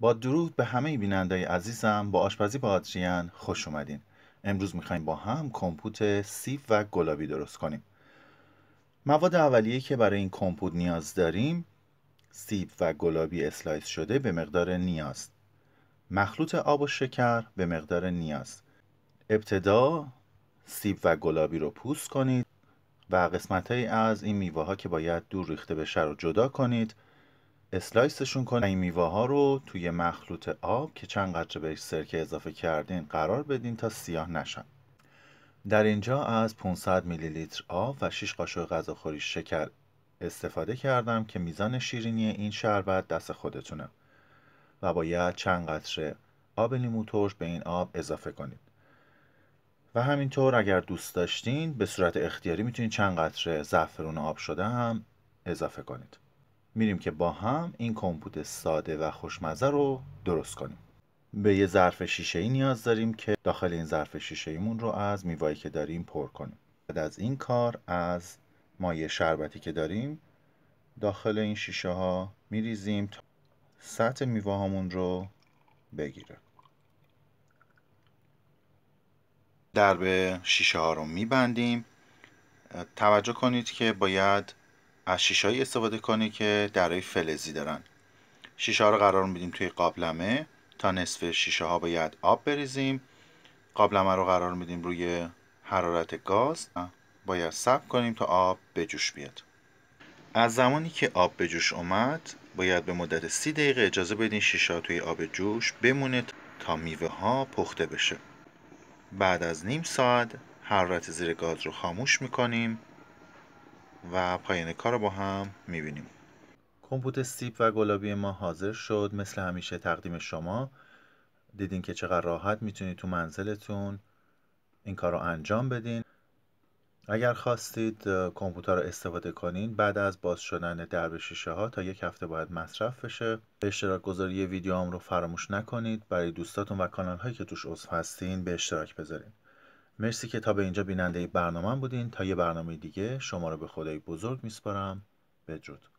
با درود به همه بیننده عزیزم با آشپزی با آدریان خوش اومدین امروز میخوایم با هم کمپوت سیب و گلابی درست کنیم مواد اولیه که برای این کمپوت نیاز داریم سیب و گلابی اسلایس شده به مقدار نیاز مخلوط آب و شکر به مقدار نیاز ابتدا سیب و گلابی رو پوست کنید و قسمت های از این میوه ها که باید دور ریخته بشه رو جدا کنید اسلایسشون کنید این میوه ها رو توی مخلوط آب که چند قطره بهش سرکه اضافه کردین قرار بدین تا سیاه نشن در اینجا از 500 میلی لیتر آب و 6 قاشق غذاخوری شکر استفاده کردم که میزان شیرینی این شربت دست خودتونه و باید چند قطره آب لیمو ترش به این آب اضافه کنید و همینطور اگر دوست داشتین به صورت اختیاری میتونید چند قطره زعفرون آب شده هم اضافه کنید میریم که با هم این کمپوت ساده و خوشمزه رو درست کنیم به یه ظرف شیشه ای نیاز داریم که داخل این ظرف شیشه ایمون رو از میوایی که داریم پر کنیم بعد از این کار از مایه شربتی که داریم داخل این شیشه ها میریزیم تا سطح میوه رو بگیره درب شیشه ها رو میبندیم توجه کنید که باید از شیشهایی استفاده کنی که درای فلزی دارن شیشه ها رو قرار میدیم توی قابلمه تا نصف شیشه ها باید آب بریزیم قابلمه رو قرار میدیم روی حرارت گاز باید سب کنیم تا آب به جوش بیاد از زمانی که آب به جوش اومد باید به مدت سی دقیقه اجازه بدین شیشه توی آب جوش بمونه تا میوه ها پخته بشه بعد از نیم ساعت حرارت زیر گاز رو خاموش میکنیم و پایین کار رو با هم میبینیم کمپوت سیب و گلابی ما حاضر شد مثل همیشه تقدیم شما دیدین که چقدر راحت میتونید تو منزلتون این کار رو انجام بدین اگر خواستید کامپیوتر رو استفاده کنین بعد از باز شدن درب شیشه ها تا یک هفته باید مصرف بشه به اشتراک گذاری ویدیو هم رو فراموش نکنید برای دوستاتون و کانال هایی که توش عضو هستین به اشتراک بذارید. مرسی که تا به اینجا بیننده برنامه بودین تا یه برنامه دیگه شما رو به خدای بزرگ میسپارم بدرود